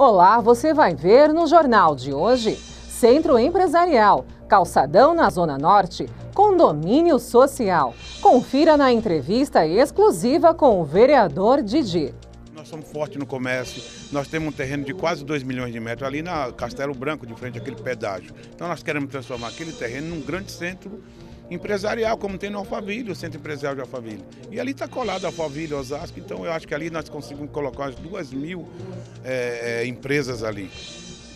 Olá, você vai ver no jornal de hoje: Centro Empresarial, Calçadão na Zona Norte, Condomínio Social. Confira na entrevista exclusiva com o vereador Didi. Nós somos fortes no comércio, nós temos um terreno de quase 2 milhões de metros ali na Castelo Branco, de frente àquele pedágio. Então nós queremos transformar aquele terreno num grande centro empresarial, como tem no Alphaville, o Centro Empresarial de Alphaville. E ali está colado Alphaville, Osasco, então eu acho que ali nós conseguimos colocar umas duas mil é, empresas ali.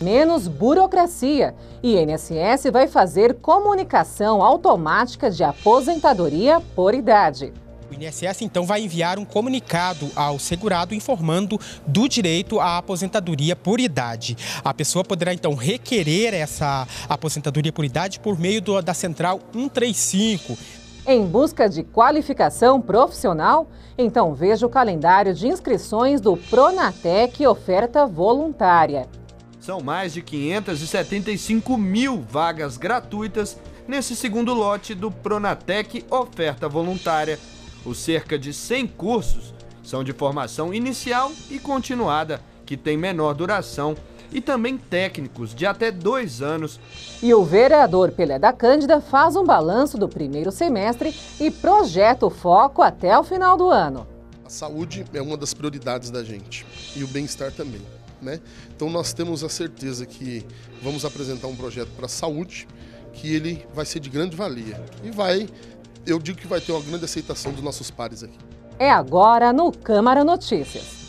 Menos burocracia. INSS vai fazer comunicação automática de aposentadoria por idade. O INSS então vai enviar um comunicado ao segurado informando do direito à aposentadoria por idade. A pessoa poderá então requerer essa aposentadoria por idade por meio do, da Central 135. Em busca de qualificação profissional? Então veja o calendário de inscrições do Pronatec Oferta Voluntária. São mais de 575 mil vagas gratuitas nesse segundo lote do Pronatec Oferta Voluntária os cerca de 100 cursos são de formação inicial e continuada, que tem menor duração, e também técnicos de até dois anos. E o vereador Pelé da Cândida faz um balanço do primeiro semestre e projeta o foco até o final do ano. A saúde é uma das prioridades da gente e o bem-estar também. Né? Então nós temos a certeza que vamos apresentar um projeto para a saúde que ele vai ser de grande valia e vai eu digo que vai ter uma grande aceitação dos nossos pares aqui. É agora no Câmara Notícias.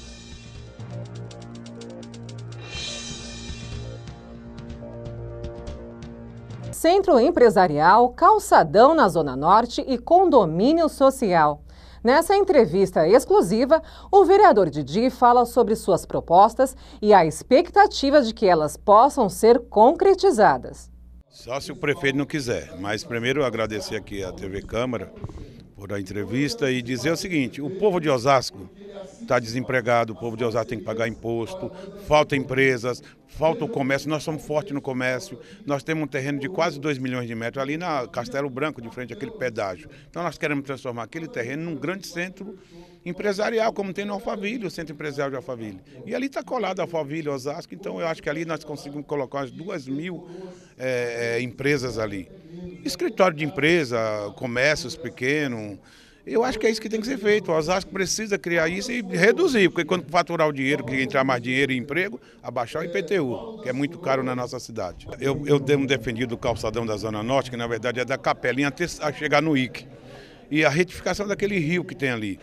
Centro Empresarial, Calçadão na Zona Norte e Condomínio Social. Nessa entrevista exclusiva, o vereador Didi fala sobre suas propostas e a expectativa de que elas possam ser concretizadas. Só se o prefeito não quiser. Mas primeiro agradecer aqui à TV Câmara por a entrevista e dizer o seguinte: o povo de Osasco está desempregado, o povo de Osasco tem que pagar imposto, falta empresas, falta o comércio. Nós somos fortes no comércio, nós temos um terreno de quase 2 milhões de metros ali na Castelo Branco, de frente àquele pedágio. Então nós queremos transformar aquele terreno num grande centro empresarial, como tem no Alphaville, o Centro Empresarial de Alphaville. E ali está colado Alphaville, Osasco, então eu acho que ali nós conseguimos colocar umas duas mil é, empresas ali. Escritório de empresa, comércios pequenos, eu acho que é isso que tem que ser feito. O Osasco precisa criar isso e reduzir, porque quando faturar o dinheiro, que entrar mais dinheiro e emprego, abaixar o IPTU, que é muito caro na nossa cidade. Eu, eu tenho defendido o calçadão da Zona Norte, que na verdade é da Capelinha até chegar no IC. E a retificação daquele rio que tem ali.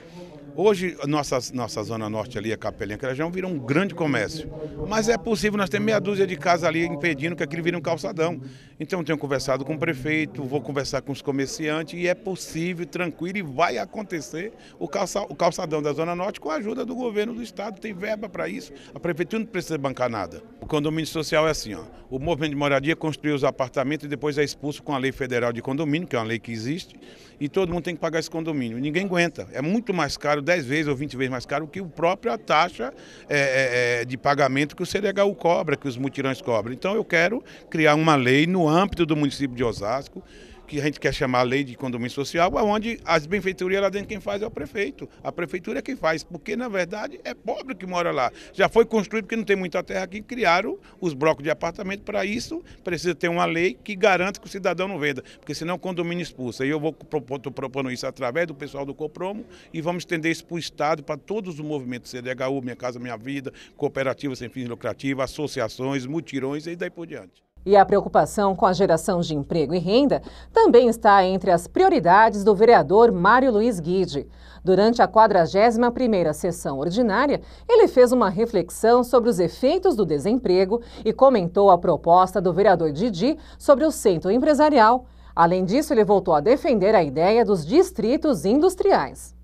Hoje, nossa, nossa zona norte ali, a Capelinha que Crajão, virou um grande comércio. Mas é possível, nós temos meia dúzia de casas ali impedindo que aquilo vire um calçadão. Então, tenho conversado com o prefeito, vou conversar com os comerciantes e é possível, tranquilo e vai acontecer o, calça, o calçadão da Zona Norte com a ajuda do governo do Estado. Tem verba para isso, a prefeitura não precisa bancar nada. O condomínio social é assim: ó, o movimento de moradia construiu os apartamentos e depois é expulso com a lei federal de condomínio, que é uma lei que existe, e todo mundo tem que pagar esse condomínio. Ninguém aguenta, é muito mais caro caro, 10 vezes ou 20 vezes mais caro que a própria taxa é, é, é, de pagamento que o CDHU cobra, que os mutirões cobram. Então eu quero criar uma lei no âmbito do município de Osasco que a gente quer chamar lei de condomínio social, onde as benfeitorias lá dentro quem faz é o prefeito. A prefeitura é quem faz, porque na verdade é pobre que mora lá. Já foi construído porque não tem muita terra aqui, criaram os blocos de apartamento. Para isso, precisa ter uma lei que garanta que o cidadão não venda, porque senão o condomínio expulsa. E eu vou estou propondo isso através do pessoal do Copromo e vamos estender isso para o Estado, para todos os movimentos CDHU, Minha Casa Minha Vida, cooperativas sem fins lucrativos, associações, mutirões e daí por diante. E a preocupação com a geração de emprego e renda também está entre as prioridades do vereador Mário Luiz Guide. Durante a 41ª sessão ordinária, ele fez uma reflexão sobre os efeitos do desemprego e comentou a proposta do vereador Didi sobre o centro empresarial. Além disso, ele voltou a defender a ideia dos distritos industriais.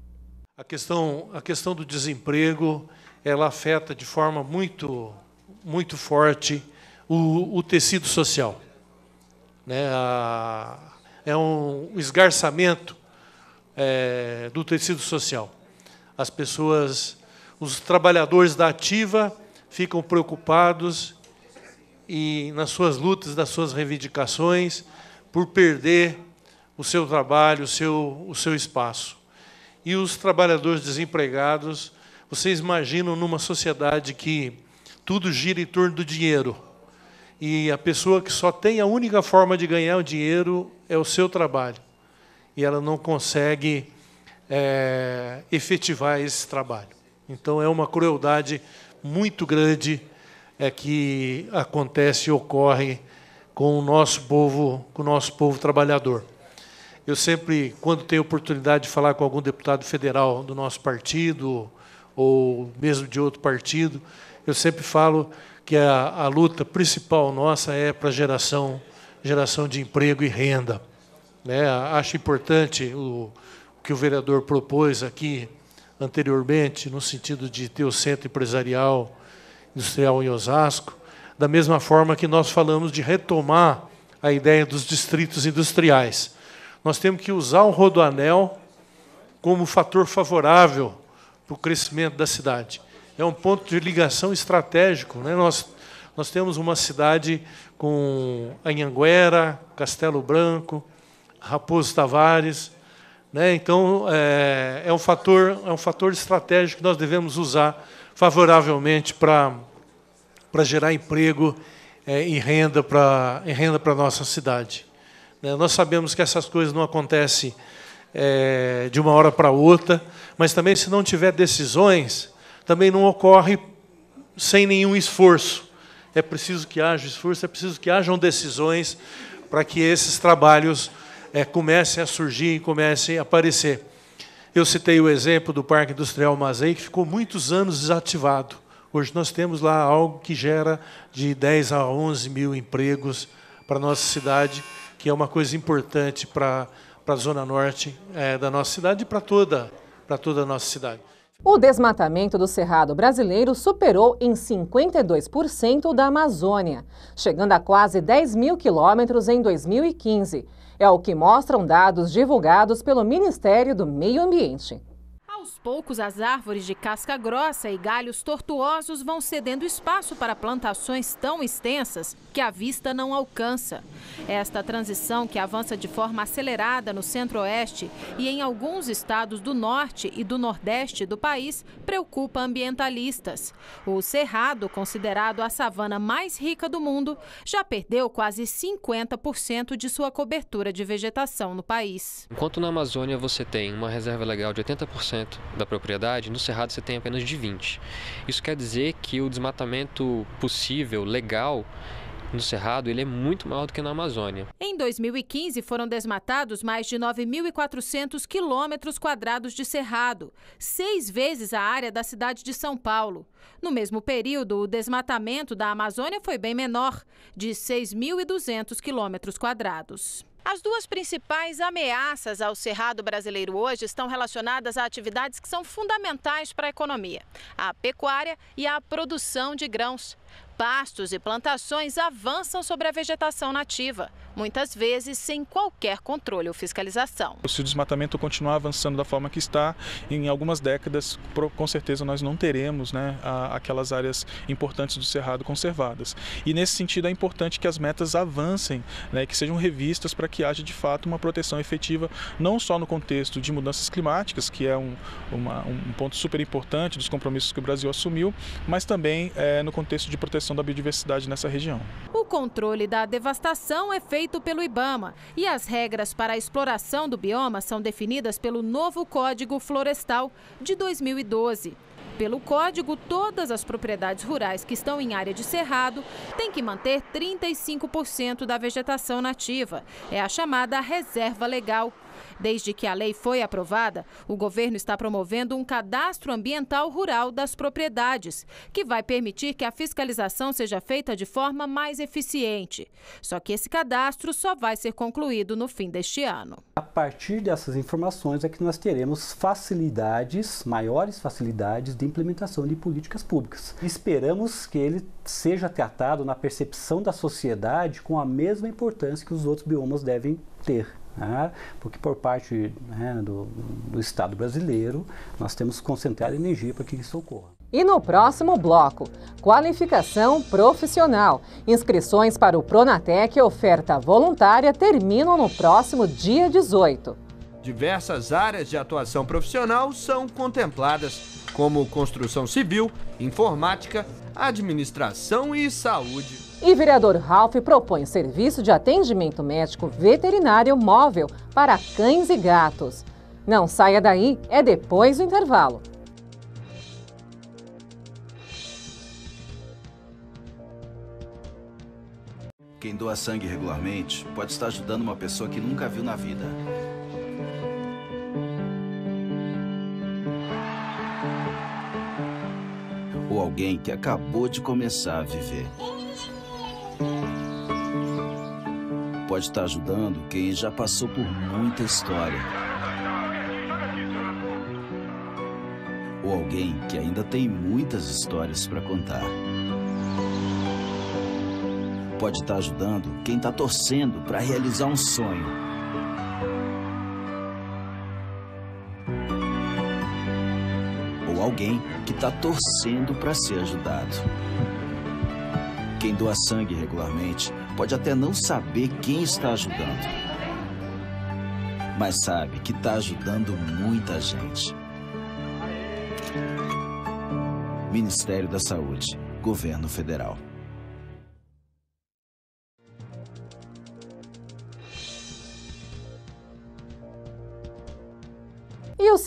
A questão, a questão do desemprego, ela afeta de forma muito, muito forte o, o tecido social. Né? A, é um esgarçamento é, do tecido social. As pessoas, os trabalhadores da ativa ficam preocupados e nas suas lutas, nas suas reivindicações, por perder o seu trabalho, o seu, o seu espaço. E os trabalhadores desempregados, vocês imaginam numa sociedade que tudo gira em torno do dinheiro e a pessoa que só tem a única forma de ganhar o dinheiro é o seu trabalho. E ela não consegue é, efetivar esse trabalho. Então é uma crueldade muito grande é, que acontece e ocorre com o nosso povo, com o nosso povo trabalhador. Eu sempre, quando tenho oportunidade de falar com algum deputado federal do nosso partido ou mesmo de outro partido, eu sempre falo que a, a luta principal nossa é para geração geração de emprego e renda. Né? Acho importante o, o que o vereador propôs aqui anteriormente, no sentido de ter o centro empresarial industrial em Osasco, da mesma forma que nós falamos de retomar a ideia dos distritos industriais. Nós temos que usar o rodoanel como fator favorável para o crescimento da cidade é um ponto de ligação estratégico. Né? Nós, nós temos uma cidade com Anhanguera, Castelo Branco, Raposo Tavares. Né? Então, é, é, um fator, é um fator estratégico que nós devemos usar favoravelmente para gerar emprego é, e renda para a nossa cidade. Né? Nós sabemos que essas coisas não acontecem é, de uma hora para outra, mas também se não tiver decisões também não ocorre sem nenhum esforço. É preciso que haja esforço, é preciso que hajam decisões para que esses trabalhos é, comecem a surgir e comecem a aparecer. Eu citei o exemplo do Parque Industrial Mazei, que ficou muitos anos desativado. Hoje nós temos lá algo que gera de 10 a 11 mil empregos para a nossa cidade, que é uma coisa importante para, para a Zona Norte é, da nossa cidade e para toda, para toda a nossa cidade. O desmatamento do Cerrado brasileiro superou em 52% o da Amazônia, chegando a quase 10 mil quilômetros em 2015. É o que mostram dados divulgados pelo Ministério do Meio Ambiente. Aos poucos, as árvores de casca grossa e galhos tortuosos vão cedendo espaço para plantações tão extensas que a vista não alcança. Esta transição, que avança de forma acelerada no centro-oeste e em alguns estados do norte e do nordeste do país, preocupa ambientalistas. O Cerrado, considerado a savana mais rica do mundo, já perdeu quase 50% de sua cobertura de vegetação no país. Enquanto na Amazônia você tem uma reserva legal de 80%, da propriedade, no Cerrado você tem apenas de 20. Isso quer dizer que o desmatamento possível, legal, no Cerrado, ele é muito maior do que na Amazônia. Em 2015, foram desmatados mais de 9.400 quilômetros quadrados de cerrado, seis vezes a área da cidade de São Paulo. No mesmo período, o desmatamento da Amazônia foi bem menor, de 6.200 quilômetros quadrados. As duas principais ameaças ao cerrado brasileiro hoje estão relacionadas a atividades que são fundamentais para a economia: a pecuária e a produção de grãos. Pastos e plantações avançam sobre a vegetação nativa muitas vezes sem qualquer controle ou fiscalização. Se o desmatamento continuar avançando da forma que está, em algumas décadas, com certeza, nós não teremos né, aquelas áreas importantes do Cerrado conservadas. E nesse sentido, é importante que as metas avancem, né, que sejam revistas para que haja de fato uma proteção efetiva, não só no contexto de mudanças climáticas, que é um, uma, um ponto super importante dos compromissos que o Brasil assumiu, mas também é, no contexto de proteção da biodiversidade nessa região. O controle da devastação é feito feito pelo IBAMA e as regras para a exploração do bioma são definidas pelo novo Código Florestal de 2012. Pelo código, todas as propriedades rurais que estão em área de cerrado têm que manter 35% da vegetação nativa. É a chamada reserva legal. Desde que a lei foi aprovada, o governo está promovendo um cadastro ambiental rural das propriedades, que vai permitir que a fiscalização seja feita de forma mais eficiente. Só que esse cadastro só vai ser concluído no fim deste ano. A partir dessas informações é que nós teremos facilidades, maiores facilidades de implementação de políticas públicas. Esperamos que ele seja tratado na percepção da sociedade com a mesma importância que os outros biomas devem ter né? porque por parte né, do, do Estado brasileiro nós temos que concentrar energia para que isso ocorra. E no próximo bloco, qualificação profissional. Inscrições para o Pronatec oferta voluntária terminam no próximo dia 18. Diversas áreas de atuação profissional são contempladas, como construção civil, informática, administração e saúde. E vereador Ralph propõe serviço de atendimento médico veterinário móvel para cães e gatos. Não saia daí, é depois do intervalo. Quem doa sangue regularmente pode estar ajudando uma pessoa que nunca viu na vida. Ou alguém que acabou de começar a viver. pode estar ajudando quem já passou por muita história. Ou alguém que ainda tem muitas histórias para contar. Pode estar ajudando quem está torcendo para realizar um sonho. ou alguém que está torcendo para ser ajudado. Quem doa sangue regularmente pode até não saber quem está ajudando, mas sabe que está ajudando muita gente. Ministério da Saúde, Governo Federal.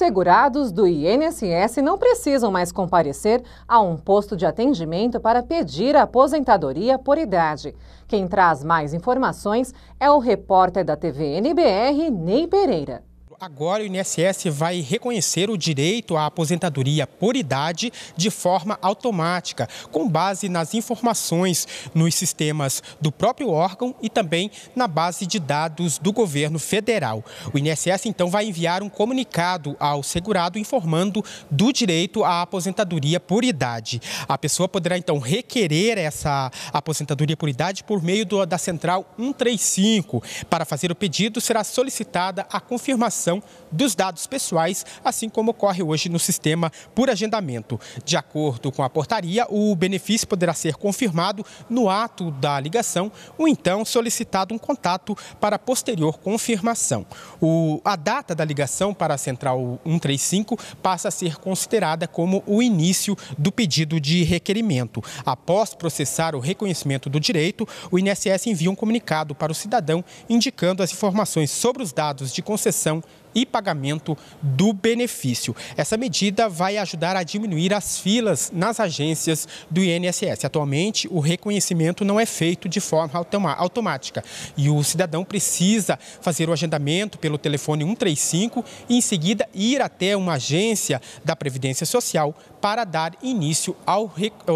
segurados do INSS não precisam mais comparecer a um posto de atendimento para pedir a aposentadoria por idade. Quem traz mais informações é o repórter da TV NBR, Ney Pereira agora o INSS vai reconhecer o direito à aposentadoria por idade de forma automática, com base nas informações nos sistemas do próprio órgão e também na base de dados do governo federal. O INSS então vai enviar um comunicado ao segurado informando do direito à aposentadoria por idade. A pessoa poderá então requerer essa aposentadoria por idade por meio do, da central 135. Para fazer o pedido, será solicitada a confirmação dos dados pessoais, assim como ocorre hoje no sistema por agendamento. De acordo com a portaria, o benefício poderá ser confirmado no ato da ligação ou então solicitado um contato para posterior confirmação. O, a data da ligação para a central 135 passa a ser considerada como o início do pedido de requerimento. Após processar o reconhecimento do direito, o INSS envia um comunicado para o cidadão indicando as informações sobre os dados de concessão e pagamento do benefício. Essa medida vai ajudar a diminuir as filas nas agências do INSS. Atualmente, o reconhecimento não é feito de forma automática e o cidadão precisa fazer o agendamento pelo telefone 135 e, em seguida, ir até uma agência da Previdência Social para dar início ao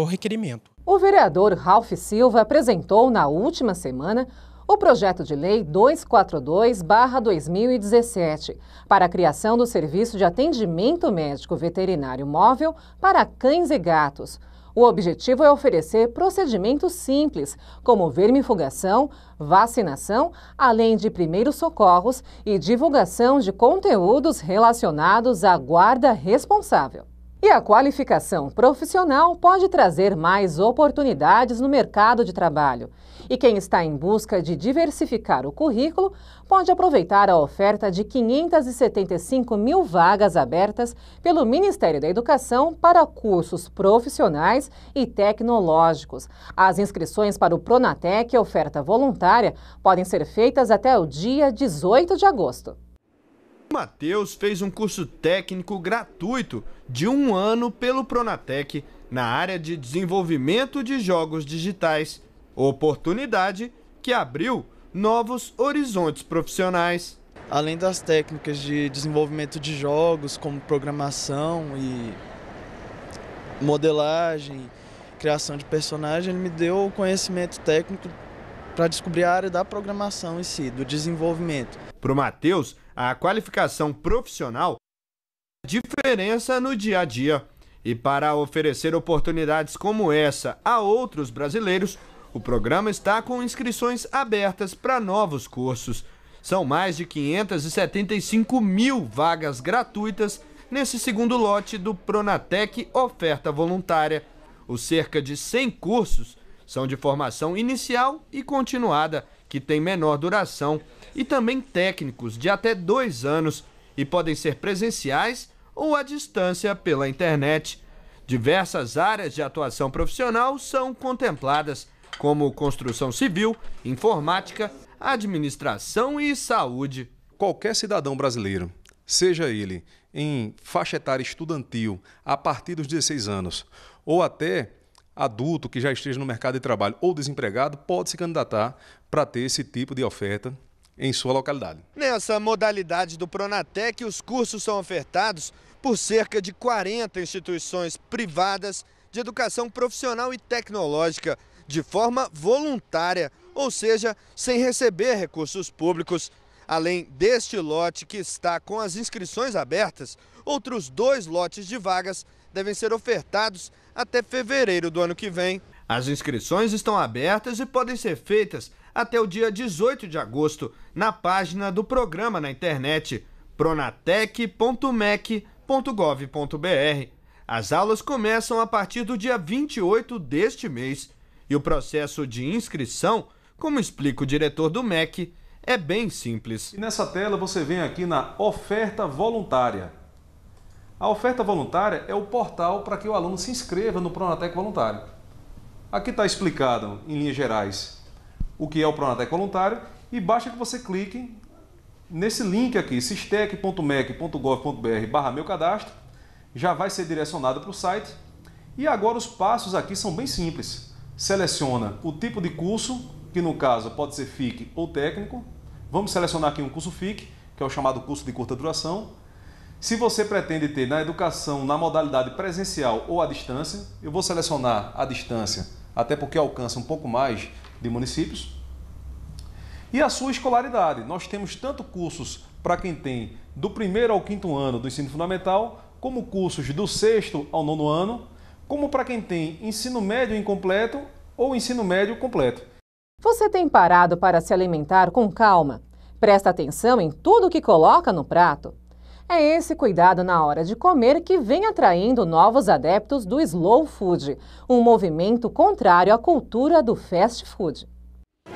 requerimento. O vereador Ralph Silva apresentou na última semana o projeto de lei 242-2017 para a criação do Serviço de Atendimento Médico Veterinário Móvel para cães e gatos. O objetivo é oferecer procedimentos simples, como vermifugação, vacinação, além de primeiros socorros e divulgação de conteúdos relacionados à guarda responsável. E a qualificação profissional pode trazer mais oportunidades no mercado de trabalho. E quem está em busca de diversificar o currículo pode aproveitar a oferta de 575 mil vagas abertas pelo Ministério da Educação para cursos profissionais e tecnológicos. As inscrições para o Pronatec, oferta voluntária, podem ser feitas até o dia 18 de agosto. Matheus fez um curso técnico gratuito de um ano pelo Pronatec na área de desenvolvimento de jogos digitais oportunidade que abriu novos horizontes profissionais. Além das técnicas de desenvolvimento de jogos, como programação e modelagem, criação de personagem, ele me deu o conhecimento técnico para descobrir a área da programação em si, do desenvolvimento. Para o Matheus, a qualificação profissional é diferença no dia a dia. E para oferecer oportunidades como essa a outros brasileiros, o programa está com inscrições abertas para novos cursos. São mais de 575 mil vagas gratuitas nesse segundo lote do Pronatec Oferta Voluntária. Os cerca de 100 cursos são de formação inicial e continuada, que tem menor duração, e também técnicos de até dois anos e podem ser presenciais ou à distância pela internet. Diversas áreas de atuação profissional são contempladas, como construção civil, informática, administração e saúde. Qualquer cidadão brasileiro, seja ele em faixa etária estudantil, a partir dos 16 anos, ou até adulto que já esteja no mercado de trabalho ou desempregado, pode se candidatar para ter esse tipo de oferta em sua localidade. Nessa modalidade do Pronatec, os cursos são ofertados por cerca de 40 instituições privadas de educação profissional e tecnológica de forma voluntária, ou seja, sem receber recursos públicos. Além deste lote que está com as inscrições abertas, outros dois lotes de vagas devem ser ofertados até fevereiro do ano que vem. As inscrições estão abertas e podem ser feitas até o dia 18 de agosto na página do programa na internet pronatec.mec.gov.br. As aulas começam a partir do dia 28 deste mês. E o processo de inscrição, como explica o diretor do MEC, é bem simples. E nessa tela você vem aqui na oferta voluntária. A oferta voluntária é o portal para que o aluno se inscreva no Pronatec Voluntário. Aqui está explicado, em linhas gerais, o que é o Pronatec Voluntário e basta que você clique nesse link aqui, sistec.mec.gov.br barra meu cadastro, já vai ser direcionado para o site. E agora os passos aqui são bem simples seleciona o tipo de curso, que no caso pode ser FIC ou técnico. Vamos selecionar aqui um curso FIC, que é o chamado curso de curta duração. Se você pretende ter na educação na modalidade presencial ou à distância, eu vou selecionar a distância, até porque alcança um pouco mais de municípios. E a sua escolaridade. Nós temos tanto cursos para quem tem do primeiro ao quinto ano do ensino fundamental, como cursos do sexto ao nono ano como para quem tem ensino médio incompleto ou ensino médio completo. Você tem parado para se alimentar com calma. Presta atenção em tudo que coloca no prato. É esse cuidado na hora de comer que vem atraindo novos adeptos do slow food, um movimento contrário à cultura do fast food.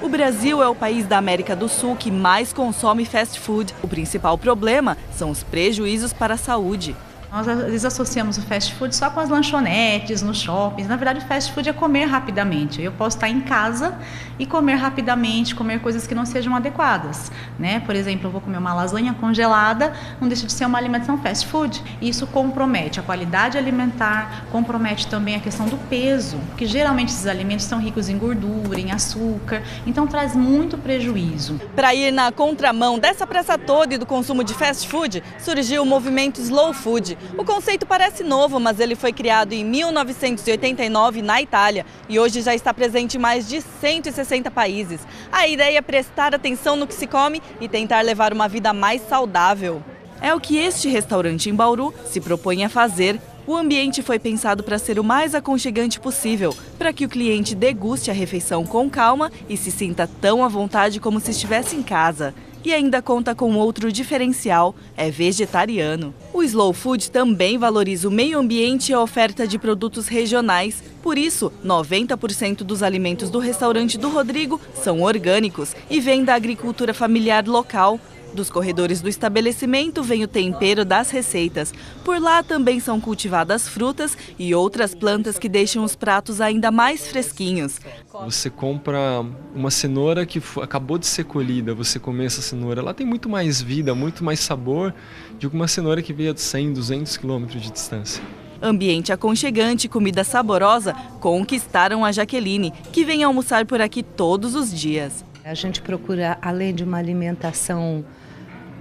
O Brasil é o país da América do Sul que mais consome fast food. O principal problema são os prejuízos para a saúde. Nós às vezes associamos o fast food só com as lanchonetes, nos shoppings. Na verdade, o fast food é comer rapidamente. Eu posso estar em casa e comer rapidamente, comer coisas que não sejam adequadas. Né? Por exemplo, eu vou comer uma lasanha congelada, não deixa de ser uma alimentação fast food. Isso compromete a qualidade alimentar, compromete também a questão do peso, que geralmente esses alimentos são ricos em gordura, em açúcar, então traz muito prejuízo. Para ir na contramão dessa pressa toda e do consumo de fast food, surgiu o movimento Slow Food, o conceito parece novo, mas ele foi criado em 1989 na Itália e hoje já está presente em mais de 160 países. A ideia é prestar atenção no que se come e tentar levar uma vida mais saudável. É o que este restaurante em Bauru se propõe a fazer. O ambiente foi pensado para ser o mais aconchegante possível, para que o cliente deguste a refeição com calma e se sinta tão à vontade como se estivesse em casa e ainda conta com outro diferencial: é vegetariano. O Slow Food também valoriza o meio ambiente e a oferta de produtos regionais. Por isso, 90% dos alimentos do restaurante do Rodrigo são orgânicos e vêm da agricultura familiar local, dos corredores do estabelecimento vem o tempero das receitas. Por lá também são cultivadas frutas e outras plantas que deixam os pratos ainda mais fresquinhos. Você compra uma cenoura que acabou de ser colhida, você come essa cenoura, ela tem muito mais vida, muito mais sabor de uma cenoura que veio de 100, 200 quilômetros de distância. Ambiente aconchegante e comida saborosa conquistaram a Jaqueline, que vem almoçar por aqui todos os dias. A gente procura, além de uma alimentação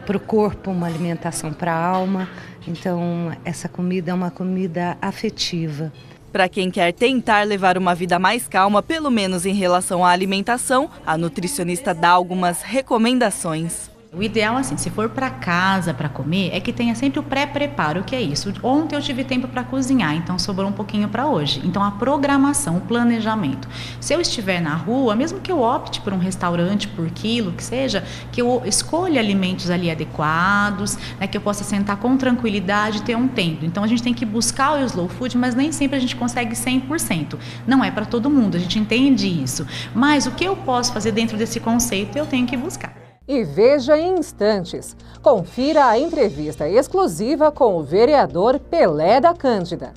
para o corpo, uma alimentação para a alma. Então, essa comida é uma comida afetiva. Para quem quer tentar levar uma vida mais calma, pelo menos em relação à alimentação, a nutricionista dá algumas recomendações. O ideal, assim, se for para casa para comer, é que tenha sempre o pré-preparo, que é isso. Ontem eu tive tempo para cozinhar, então sobrou um pouquinho para hoje. Então a programação, o planejamento. Se eu estiver na rua, mesmo que eu opte por um restaurante por quilo, que seja, que eu escolha alimentos ali adequados, né, que eu possa sentar com tranquilidade e ter um tempo. Então a gente tem que buscar o slow food, mas nem sempre a gente consegue 100%. Não é para todo mundo, a gente entende isso. Mas o que eu posso fazer dentro desse conceito, eu tenho que buscar e veja em instantes. Confira a entrevista exclusiva com o vereador Pelé da Cândida.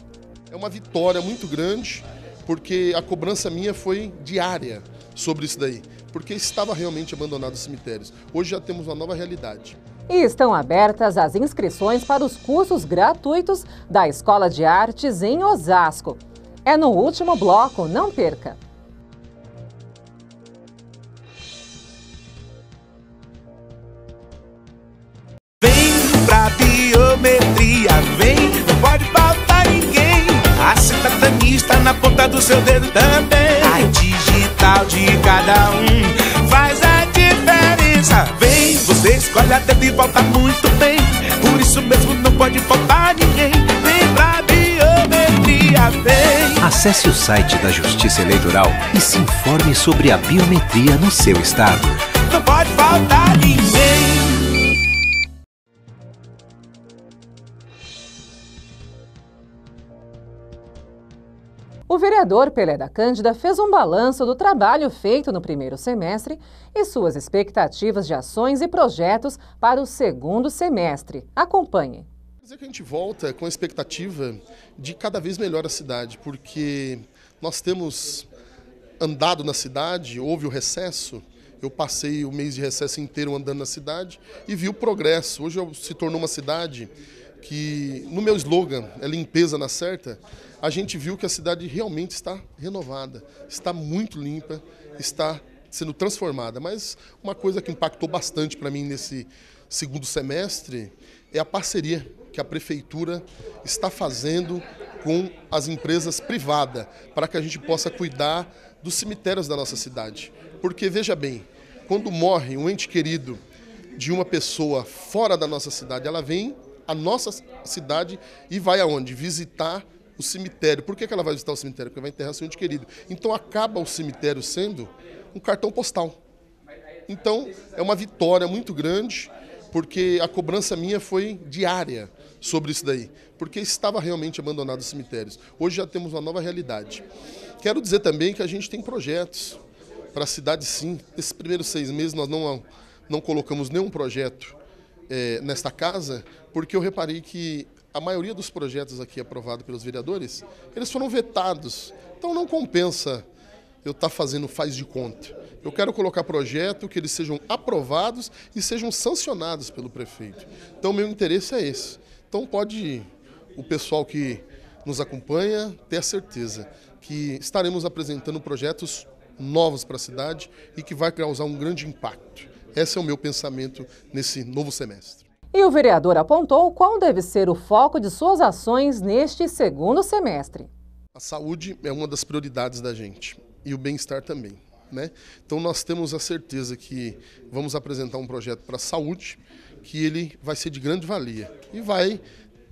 É uma vitória muito grande, porque a cobrança minha foi diária sobre isso daí, porque estava realmente abandonado os cemitérios. Hoje já temos uma nova realidade. E estão abertas as inscrições para os cursos gratuitos da Escola de Artes em Osasco. É no último bloco, não perca! geometria vem, não pode faltar ninguém. A sertatanista na ponta do seu dedo também. A digital de cada um faz a diferença. Vem, você escolhe até de volta muito bem. Por isso mesmo não pode faltar ninguém. Vem pra biometria, vem. Acesse o site da Justiça Eleitoral e se informe sobre a biometria no seu estado. Não pode faltar ninguém. O vereador Pelé da Cândida fez um balanço do trabalho feito no primeiro semestre e suas expectativas de ações e projetos para o segundo semestre. Acompanhe. Quer Dizer que a gente volta com a expectativa de cada vez melhor a cidade, porque nós temos andado na cidade, houve o recesso, eu passei o mês de recesso inteiro andando na cidade e vi o progresso. Hoje se tornou uma cidade que no meu slogan, é limpeza na certa, a gente viu que a cidade realmente está renovada, está muito limpa, está sendo transformada. Mas uma coisa que impactou bastante para mim nesse segundo semestre é a parceria que a prefeitura está fazendo com as empresas privadas para que a gente possa cuidar dos cemitérios da nossa cidade. Porque veja bem, quando morre um ente querido de uma pessoa fora da nossa cidade, ela vem a nossa cidade e vai aonde? Visitar o cemitério. Por que, ela vai visitar o cemitério? Porque vai enterrar seu ente querido. Então acaba o cemitério sendo um cartão postal. Então é uma vitória muito grande, porque a cobrança minha foi diária sobre isso daí, porque estava realmente abandonado os cemitérios. Hoje já temos uma nova realidade. Quero dizer também que a gente tem projetos para a cidade, sim. Esses primeiros seis meses nós não, não colocamos nenhum projeto é, nesta casa, porque eu reparei que a maioria dos projetos aqui aprovados pelos vereadores, eles foram vetados. Então não compensa eu estar tá fazendo faz de conta. Eu quero colocar projeto que eles sejam aprovados e sejam sancionados pelo prefeito. Então meu interesse é esse. Então pode o pessoal que nos acompanha ter a certeza que estaremos apresentando projetos novos para a cidade e que vai causar um grande impacto. Esse é o meu pensamento nesse novo semestre. E o vereador apontou qual deve ser o foco de suas ações neste segundo semestre. A saúde é uma das prioridades da gente e o bem-estar também. Né? Então nós temos a certeza que vamos apresentar um projeto para a saúde que ele vai ser de grande valia e vai,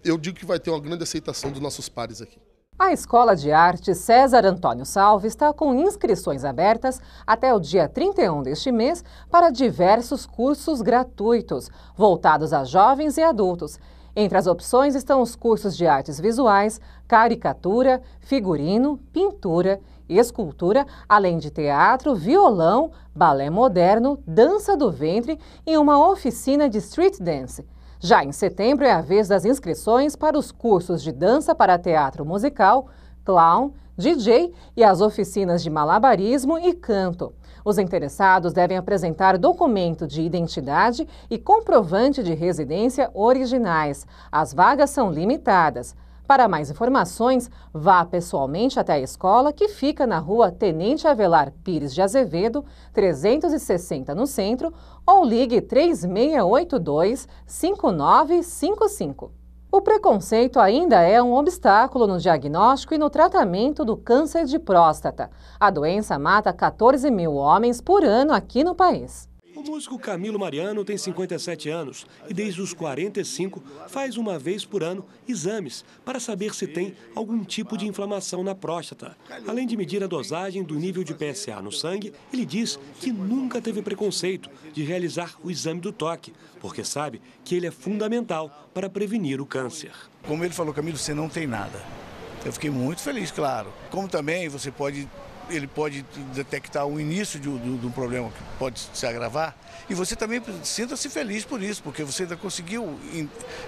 eu digo que vai ter uma grande aceitação dos nossos pares aqui. A Escola de Arte César Antônio Salve está com inscrições abertas até o dia 31 deste mês para diversos cursos gratuitos, voltados a jovens e adultos. Entre as opções estão os cursos de artes visuais, caricatura, figurino, pintura escultura, além de teatro, violão, balé moderno, dança do ventre e uma oficina de street dance. Já em setembro é a vez das inscrições para os cursos de dança para teatro musical, clown, DJ e as oficinas de malabarismo e canto. Os interessados devem apresentar documento de identidade e comprovante de residência originais. As vagas são limitadas. Para mais informações, vá pessoalmente até a escola, que fica na rua Tenente Avelar Pires de Azevedo, 360 no centro, ou ligue 3682-5955. O preconceito ainda é um obstáculo no diagnóstico e no tratamento do câncer de próstata. A doença mata 14 mil homens por ano aqui no país. O músico Camilo Mariano tem 57 anos e, desde os 45, faz uma vez por ano exames para saber se tem algum tipo de inflamação na próstata. Além de medir a dosagem do nível de PSA no sangue, ele diz que nunca teve preconceito de realizar o exame do toque, porque sabe que ele é fundamental para prevenir o câncer. Como ele falou, Camilo, você não tem nada. Eu fiquei muito feliz, claro. Como também você pode ele pode detectar o início de, do, do problema que pode se agravar. E você também sinta-se feliz por isso, porque você ainda conseguiu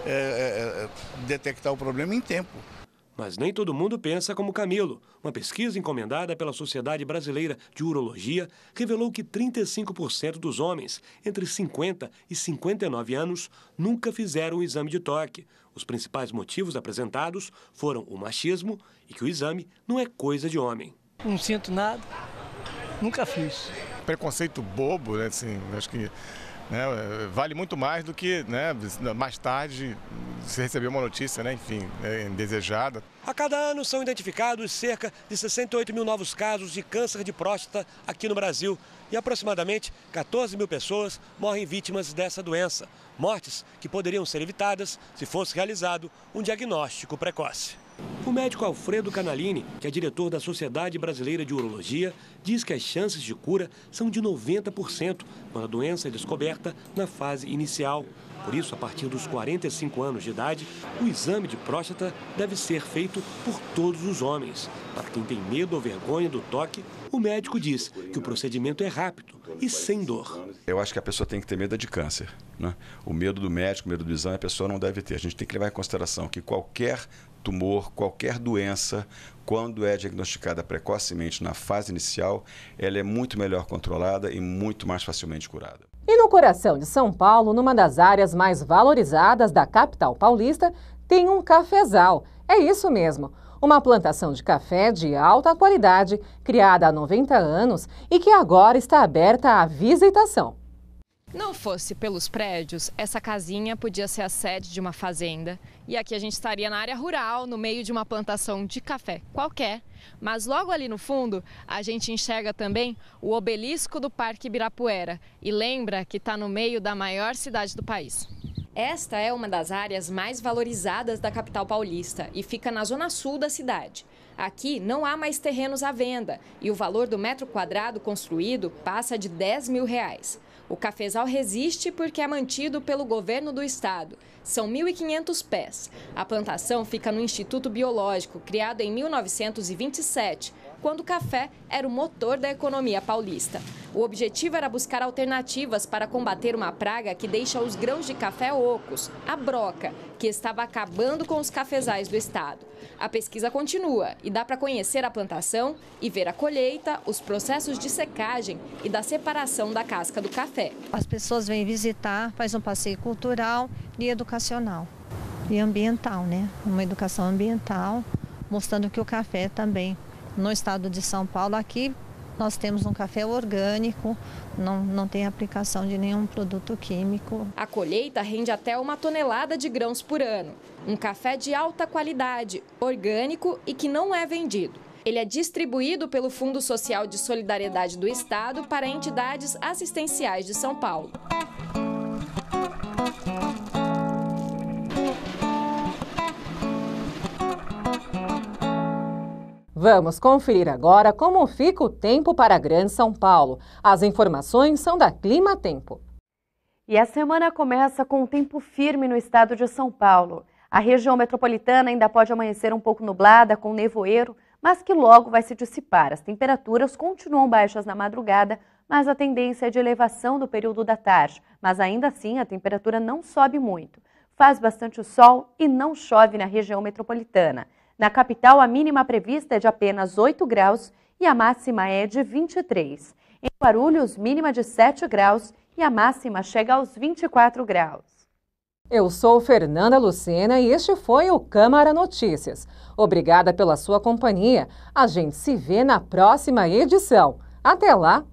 é, é, é, detectar o problema em tempo. Mas nem todo mundo pensa como Camilo. Uma pesquisa encomendada pela Sociedade Brasileira de Urologia revelou que 35% dos homens entre 50 e 59 anos nunca fizeram o exame de toque. Os principais motivos apresentados foram o machismo e que o exame não é coisa de homem. Não sinto nada, nunca fiz. Preconceito bobo, né? Assim, acho que né, vale muito mais do que né, mais tarde se receber uma notícia, né, enfim, né, indesejada. A cada ano são identificados cerca de 68 mil novos casos de câncer de próstata aqui no Brasil e aproximadamente 14 mil pessoas morrem vítimas dessa doença. Mortes que poderiam ser evitadas se fosse realizado um diagnóstico precoce. O médico Alfredo Canalini, que é diretor da Sociedade Brasileira de Urologia, diz que as chances de cura são de 90% quando a doença é descoberta na fase inicial. Por isso, a partir dos 45 anos de idade, o exame de próstata deve ser feito por todos os homens. Para quem tem medo ou vergonha do toque, o médico diz que o procedimento é rápido e sem dor. Eu acho que a pessoa tem que ter medo é de câncer. Né? O medo do médico, o medo do exame, a pessoa não deve ter. A gente tem que levar em consideração que qualquer tumor, qualquer doença, quando é diagnosticada precocemente na fase inicial, ela é muito melhor controlada e muito mais facilmente curada. E no coração de São Paulo, numa das áreas mais valorizadas da capital paulista, tem um cafezal. É isso mesmo. Uma plantação de café de alta qualidade, criada há 90 anos e que agora está aberta à visitação. Não fosse pelos prédios, essa casinha podia ser a sede de uma fazenda. E aqui a gente estaria na área rural, no meio de uma plantação de café qualquer. Mas logo ali no fundo, a gente enxerga também o obelisco do Parque Ibirapuera. E lembra que está no meio da maior cidade do país. Esta é uma das áreas mais valorizadas da capital paulista e fica na zona sul da cidade. Aqui não há mais terrenos à venda e o valor do metro quadrado construído passa de 10 mil reais. O cafezal resiste porque é mantido pelo governo do estado. São 1.500 pés. A plantação fica no Instituto Biológico, criado em 1927 quando o café era o motor da economia paulista. O objetivo era buscar alternativas para combater uma praga que deixa os grãos de café ocos, a broca, que estava acabando com os cafezais do estado. A pesquisa continua e dá para conhecer a plantação e ver a colheita, os processos de secagem e da separação da casca do café. As pessoas vêm visitar, faz um passeio cultural e educacional e ambiental, né? Uma educação ambiental, mostrando que o café também no estado de São Paulo. Aqui nós temos um café orgânico, não, não tem aplicação de nenhum produto químico. A colheita rende até uma tonelada de grãos por ano. Um café de alta qualidade, orgânico e que não é vendido. Ele é distribuído pelo Fundo Social de Solidariedade do Estado para entidades assistenciais de São Paulo. Vamos conferir agora como fica o tempo para a Grande São Paulo. As informações são da Clima Tempo. E a semana começa com um tempo firme no estado de São Paulo. A região metropolitana ainda pode amanhecer um pouco nublada, com nevoeiro, mas que logo vai se dissipar. As temperaturas continuam baixas na madrugada, mas a tendência é de elevação do período da tarde. Mas ainda assim, a temperatura não sobe muito. Faz bastante sol e não chove na região metropolitana. Na capital, a mínima prevista é de apenas 8 graus e a máxima é de 23. Em Guarulhos, mínima de 7 graus e a máxima chega aos 24 graus. Eu sou Fernanda Lucena e este foi o Câmara Notícias. Obrigada pela sua companhia. A gente se vê na próxima edição. Até lá!